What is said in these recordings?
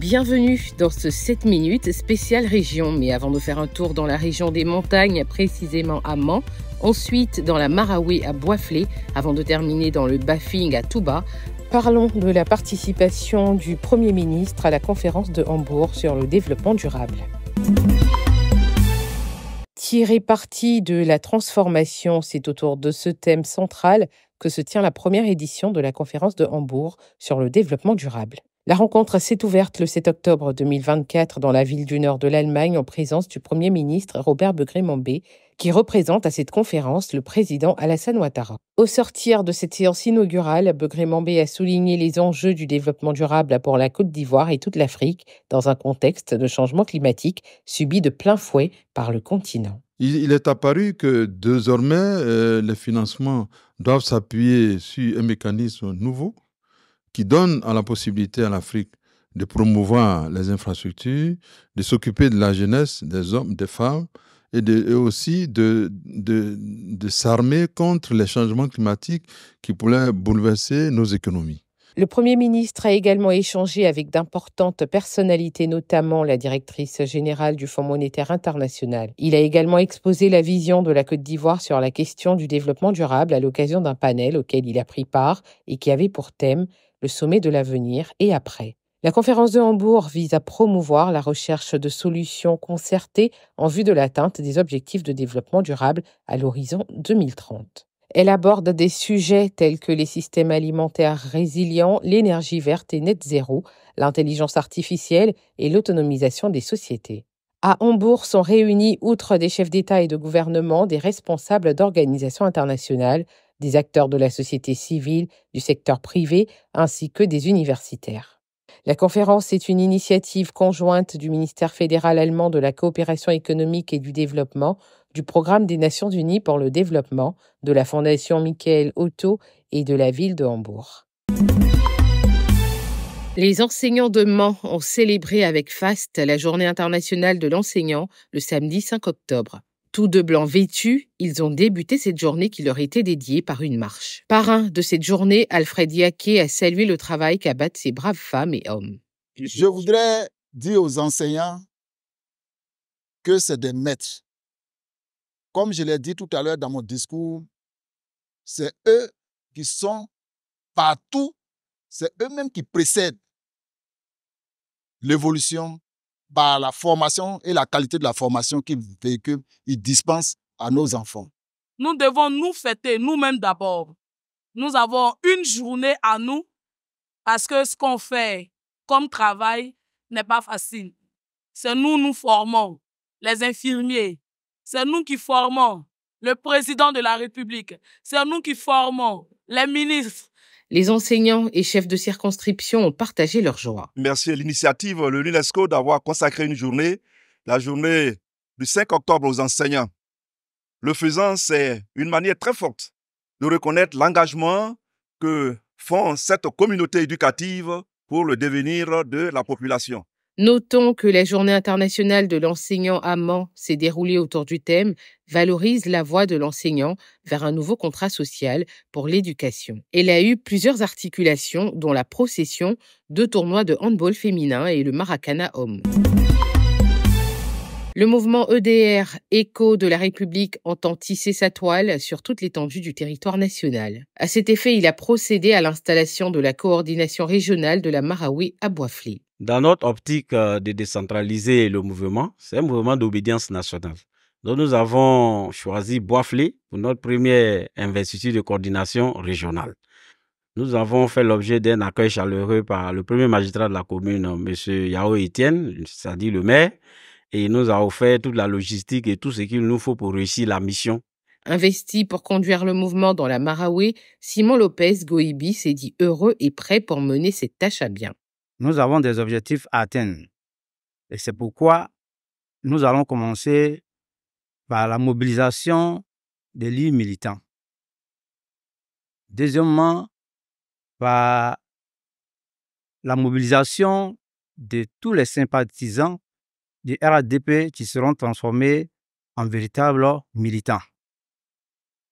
Bienvenue dans ce 7 minutes spécial région. Mais avant de faire un tour dans la région des montagnes, précisément à Mans, ensuite dans la Maraoué à Boisflé, avant de terminer dans le Baffing à Touba, parlons de la participation du Premier ministre à la conférence de Hambourg sur le développement durable. Tirer parti de la transformation, c'est autour de ce thème central que se tient la première édition de la conférence de Hambourg sur le développement durable. La rencontre s'est ouverte le 7 octobre 2024 dans la ville du nord de l'Allemagne en présence du Premier ministre Robert begré qui représente à cette conférence le président Alassane Ouattara. Au sortir de cette séance inaugurale, Begré a souligné les enjeux du développement durable pour la Côte d'Ivoire et toute l'Afrique dans un contexte de changement climatique subi de plein fouet par le continent. Il est apparu que désormais, euh, les financements doivent s'appuyer sur un mécanisme nouveau qui donne à la possibilité à l'Afrique de promouvoir les infrastructures, de s'occuper de la jeunesse, des hommes, des femmes, et, de, aussi de, de, de s'armer contre les changements climatiques qui pourraient bouleverser nos économies. Le Premier ministre a également échangé avec d'importantes personnalités, notamment la directrice générale du Fonds monétaire international. Il a également exposé la vision de la Côte d'Ivoire sur la question du développement durable à l'occasion d'un panel auquel il a pris part et qui avait pour thème le sommet de l'avenir et après. La conférence de Hambourg vise à promouvoir la recherche de solutions concertées en vue de l'atteinte des objectifs de développement durable à l'horizon 2030. Elle aborde des sujets tels que les systèmes alimentaires résilients, l'énergie verte et net zéro, l'intelligence artificielle et l'autonomisation des sociétés. À Hambourg sont réunis, outre des chefs d'État et de gouvernement, des responsables d'organisations internationales, des acteurs de la société civile, du secteur privé, ainsi que des universitaires. La conférence est une initiative conjointe du ministère fédéral allemand de la coopération économique et du développement, du programme des Nations Unies pour le développement, de la Fondation Michael Otto et de la ville de Hambourg. Les enseignants de Mans ont célébré avec faste la Journée internationale de l'enseignant le samedi 5 octobre. Tous deux blancs vêtus, ils ont débuté cette journée qui leur était dédiée par une marche. Parrain de cette journée, Alfred Yaquet a salué le travail qu'abattent ces braves femmes et hommes. Je voudrais dire aux enseignants que c'est des maîtres. Comme je l'ai dit tout à l'heure dans mon discours, c'est eux qui sont partout, c'est eux-mêmes qui précèdent l'évolution par la formation et la qualité de la formation qu'ils véhicule, il dispensent à nos enfants. Nous devons nous fêter nous-mêmes d'abord. Nous avons une journée à nous parce que ce qu'on fait comme travail n'est pas facile. C'est nous nous formons, les infirmiers. C'est nous qui formons le président de la République. C'est nous qui formons les ministres les enseignants et chefs de circonscription ont partagé leur joie. Merci à l'initiative de l'UNESCO d'avoir consacré une journée, la journée du 5 octobre aux enseignants. Le faisant, c'est une manière très forte de reconnaître l'engagement que font cette communauté éducative pour le devenir de la population. Notons que la Journée internationale de l'enseignant amant s'est déroulée autour du thème Valorise la voie de l'enseignant vers un nouveau contrat social pour l'éducation. Elle a eu plusieurs articulations, dont la procession, deux tournois de handball féminin et le maracana homme. Le mouvement EDR, écho de la République, entend tisser sa toile sur toute l'étendue du territoire national. À cet effet, il a procédé à l'installation de la coordination régionale de la Marawi à Boisflé. Dans notre optique euh, de décentraliser le mouvement, c'est un mouvement d'obédience nationale. Donc nous avons choisi Boisflé pour notre première investiture de coordination régionale. Nous avons fait l'objet d'un accueil chaleureux par le premier magistrat de la commune, euh, M. Yao Etienne, c'est-à-dire le maire, et il nous a offert toute la logistique et tout ce qu'il nous faut pour réussir la mission. Investi pour conduire le mouvement dans la Maraoué, Simon Lopez Goibi s'est dit heureux et prêt pour mener cette tâche à bien. Nous avons des objectifs à atteindre. Et c'est pourquoi nous allons commencer par la mobilisation des lits militants. Deuxièmement, par la mobilisation de tous les sympathisants du RADP qui seront transformés en véritables militants.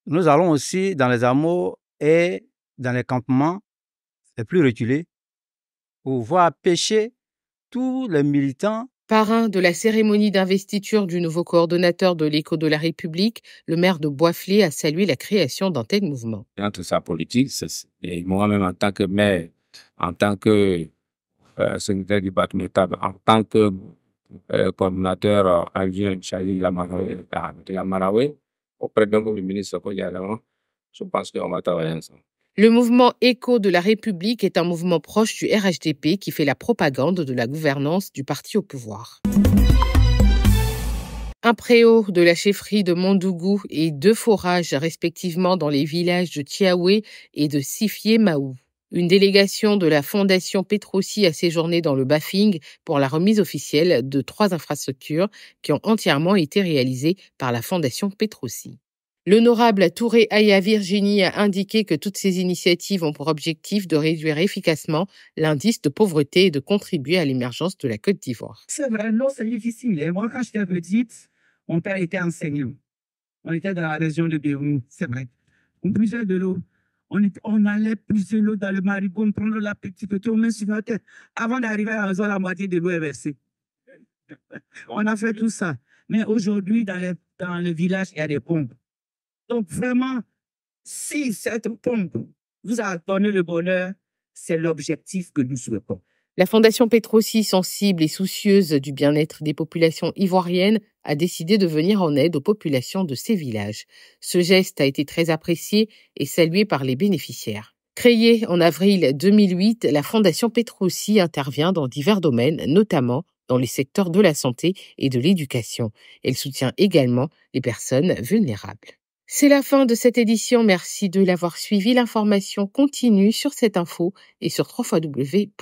Nous allons aussi dans les hameaux et dans les campements les plus reculés pour voir pêcher tous les militants. Parrain de la cérémonie d'investiture du nouveau coordonnateur de l'écho de la République, le maire de Boisflé a salué la création d'un tel mouvement. Entre sa politique, et moi-même en tant que maire, en tant que euh, secrétaire du d'État, en tant que euh, coordonnateur euh, auprès ministre je pense qu'on va travailler ensemble. Le mouvement Écho de la République est un mouvement proche du RHDP qui fait la propagande de la gouvernance du parti au pouvoir. Un préau de la chefferie de Mondougou et deux forages respectivement dans les villages de Tiaoué et de Sifié-Maou. Une délégation de la Fondation Petrosi a séjourné dans le Bafing pour la remise officielle de trois infrastructures qui ont entièrement été réalisées par la Fondation Petrosi. L'honorable Touré Aya Virginie a indiqué que toutes ces initiatives ont pour objectif de réduire efficacement l'indice de pauvreté et de contribuer à l'émergence de la Côte d'Ivoire. C'est vrai, vraiment c'est difficile. Hein. moi, quand j'étais petite, mon père était enseignant. On était dans la région de Béoum. c'est vrai. On puisait de l'eau. On, allait puiser l'eau dans le marigot, prendre la petite photo, même sur la tête. Avant d'arriver à la la moitié de l'eau est on a fait tout ça. Mais aujourd'hui, dans, dans le village, il y a des pompes. Donc vraiment, si cette pompe vous a donné le bonheur, c'est l'objectif que nous souhaitons. La Fondation Petrossi, sensible et soucieuse du bien-être des populations ivoiriennes, a décidé de venir en aide aux populations de ces villages. Ce geste a été très apprécié et salué par les bénéficiaires. Créée en avril 2008, la Fondation Petrosi intervient dans divers domaines, notamment dans les secteurs de la santé et de l'éducation. Elle soutient également les personnes vulnérables. C'est la fin de cette édition. Merci de l'avoir suivi. L'information continue sur cette info et sur www.setinfo.ci